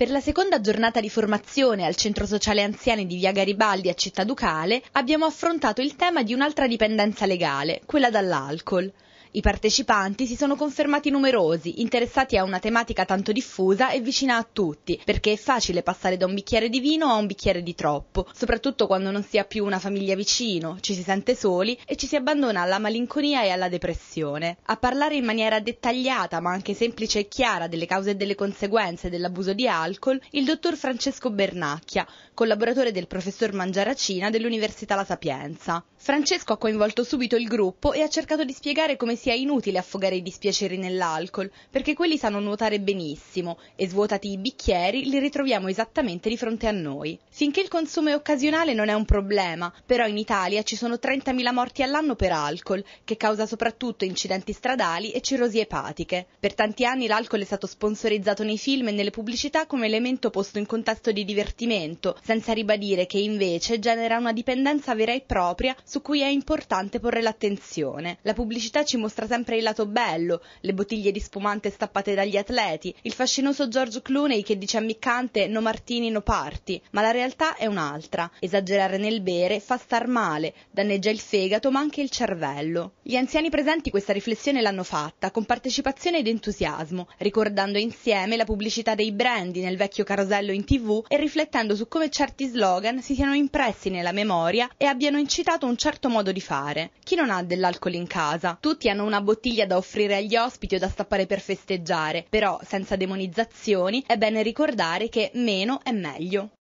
Per la seconda giornata di formazione al Centro Sociale Anziani di Via Garibaldi a Città Ducale abbiamo affrontato il tema di un'altra dipendenza legale, quella dall'alcol. I partecipanti si sono confermati numerosi, interessati a una tematica tanto diffusa e vicina a tutti, perché è facile passare da un bicchiere di vino a un bicchiere di troppo, soprattutto quando non si ha più una famiglia vicino, ci si sente soli e ci si abbandona alla malinconia e alla depressione. A parlare in maniera dettagliata ma anche semplice e chiara delle cause e delle conseguenze dell'abuso di alcol alcol il dottor Francesco Bernacchia, collaboratore del professor Mangiaracina dell'Università La Sapienza. Francesco ha coinvolto subito il gruppo e ha cercato di spiegare come sia inutile affogare i dispiaceri nell'alcol, perché quelli sanno nuotare benissimo e svuotati i bicchieri li ritroviamo esattamente di fronte a noi. Finché il consumo è occasionale non è un problema, però in Italia ci sono 30.000 morti all'anno per alcol, che causa soprattutto incidenti stradali e cirrosi epatiche. Per tanti anni l'alcol è stato sponsorizzato nei film e nelle pubblicità come come elemento posto in contesto di divertimento, senza ribadire che invece genera una dipendenza vera e propria su cui è importante porre l'attenzione. La pubblicità ci mostra sempre il lato bello, le bottiglie di spumante stappate dagli atleti, il fascinoso George Clooney che dice ammiccante no martini no party, ma la realtà è un'altra. Esagerare nel bere fa star male, danneggia il fegato ma anche il cervello. Gli anziani presenti questa riflessione l'hanno fatta con partecipazione ed entusiasmo, ricordando insieme la pubblicità dei brand episodi nel vecchio carosello in tv e riflettendo su come certi slogan si siano impressi nella memoria e abbiano incitato un certo modo di fare. Chi non ha dell'alcol in casa? Tutti hanno una bottiglia da offrire agli ospiti o da stappare per festeggiare, però senza demonizzazioni è bene ricordare che meno è meglio.